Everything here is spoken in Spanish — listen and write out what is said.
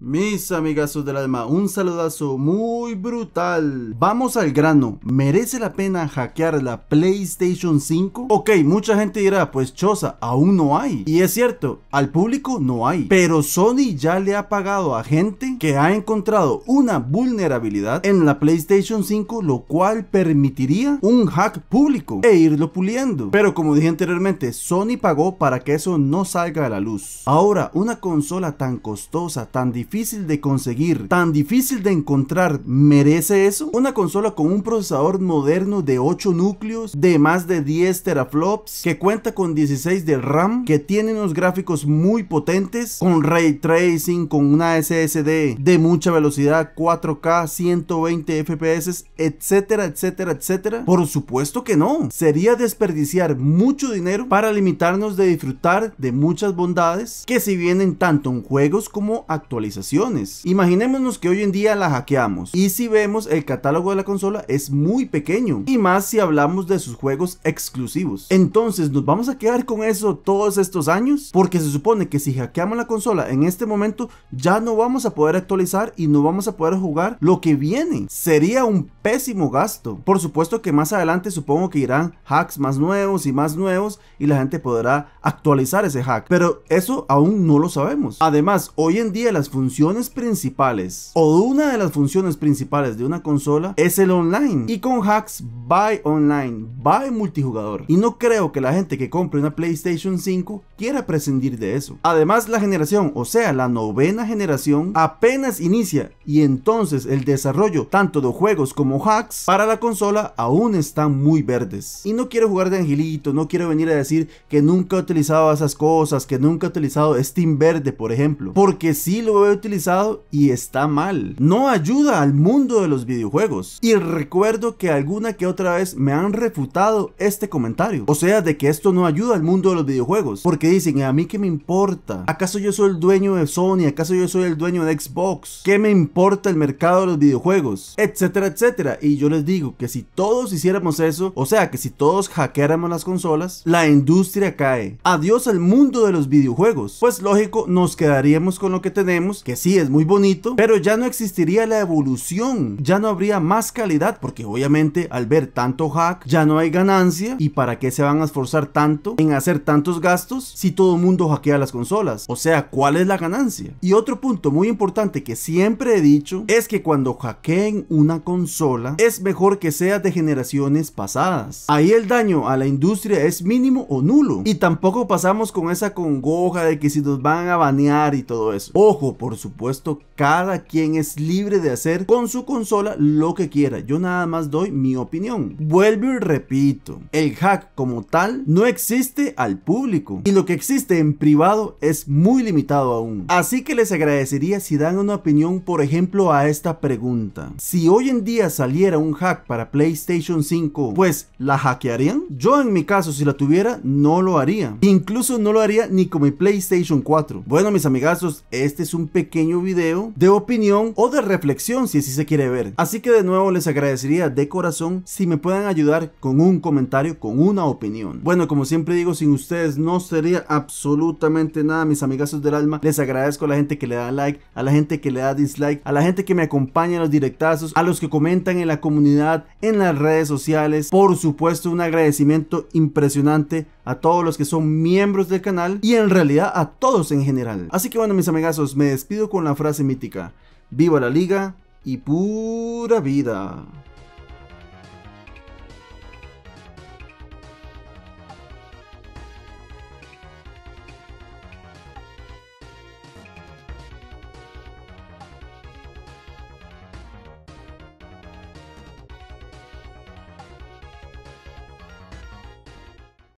Mis amigazos del alma, un saludazo muy brutal. Vamos al grano, ¿merece la pena hackear la PlayStation 5? Ok, mucha gente dirá, pues Choza, aún no hay. Y es cierto, al público no hay. Pero Sony ya le ha pagado a gente que ha encontrado una vulnerabilidad en la PlayStation 5, lo cual permitiría un hack público e irlo puliendo. Pero como dije anteriormente, Sony pagó para que eso no salga a la luz. Ahora, una consola tan costosa, tan difícil, difícil de conseguir, tan difícil de encontrar, ¿merece eso? Una consola con un procesador moderno de 8 núcleos, de más de 10 teraflops, que cuenta con 16 de RAM, que tiene unos gráficos muy potentes, con ray tracing, con una SSD de mucha velocidad, 4K, 120 FPS, etcétera, etcétera, etcétera. Por supuesto que no. Sería desperdiciar mucho dinero para limitarnos de disfrutar de muchas bondades que si vienen tanto en juegos como actualizaciones Imaginémonos que hoy en día la hackeamos y si vemos el catálogo de la consola es muy pequeño y más si hablamos de sus juegos exclusivos. Entonces, ¿nos vamos a quedar con eso todos estos años? Porque se supone que si hackeamos la consola en este momento ya no vamos a poder actualizar y no vamos a poder jugar lo que viene. Sería un pésimo gasto. Por supuesto que más adelante supongo que irán hacks más nuevos y más nuevos y la gente podrá actualizar ese hack, pero eso aún no lo sabemos. Además, hoy en día las funciones funciones principales o una de las funciones principales de una consola es el online. Y con hacks, by online, by multijugador. Y no creo que la gente que compre una PlayStation 5 quiera prescindir de eso. Además, la generación, o sea, la novena generación, apenas inicia y entonces el desarrollo tanto de juegos como hacks para la consola aún están muy verdes. Y no quiero jugar de angelito, no quiero venir a decir que nunca he utilizado esas cosas, que nunca he utilizado Steam Verde, por ejemplo, porque sí lo he utilizado y está mal. No ayuda al mundo de los videojuegos. Y recuerdo que alguna que otra vez me han refutado este comentario. O sea, de que esto no ayuda al mundo de los videojuegos. Porque dicen, a mí qué me importa. ¿Acaso yo soy el dueño de Sony? ¿Acaso yo soy el dueño de Xbox? ¿Qué me importa el mercado de los videojuegos? Etcétera, etcétera. Y yo les digo que si todos hiciéramos eso, o sea, que si todos hackeáramos las consolas, la industria cae. Adiós al mundo de los videojuegos. Pues lógico, nos quedaríamos con lo que tenemos, que sí es muy bonito, pero ya no existiría la evolución, ya no habría más calidad, porque obviamente al ver tanto hack ya no hay ganancia y para qué se van a esforzar tanto en hacer tantos gastos si todo el mundo hackea las consolas, o sea, ¿cuál es la ganancia? Y otro punto muy importante que siempre he dicho es que cuando hackeen una consola es mejor que sea de generaciones pasadas, ahí el daño a la industria es mínimo o nulo y tampoco pasamos con esa congoja de que si nos van a banear y todo eso. Ojo, por supuesto, cada quien es libre de hacer con su consola lo que quiera. Yo nada más doy mi opinión. Vuelvo y repito, el hack como tal no existe al público y lo que existe en privado es muy limitado aún. Así que les agradecería si dan una opinión, por ejemplo, a esta pregunta. Si hoy en día saliera un hack para PlayStation 5, pues ¿la hackearían? Yo en mi caso, si la tuviera, no lo haría. Incluso no lo haría ni con mi PlayStation 4. Bueno, mis amigazos, este es un pequeño pequeño video de opinión o de reflexión si así se quiere ver. Así que de nuevo les agradecería de corazón si me puedan ayudar con un comentario, con una opinión. Bueno, como siempre digo, sin ustedes no sería absolutamente nada, mis amigazos del alma. Les agradezco a la gente que le da like, a la gente que le da dislike, a la gente que me acompaña en los directazos, a los que comentan en la comunidad, en las redes sociales. Por supuesto, un agradecimiento impresionante a todos los que son miembros del canal y en realidad a todos en general. Así que bueno mis amigazos, me despido con la frase mítica, viva la liga y pura vida.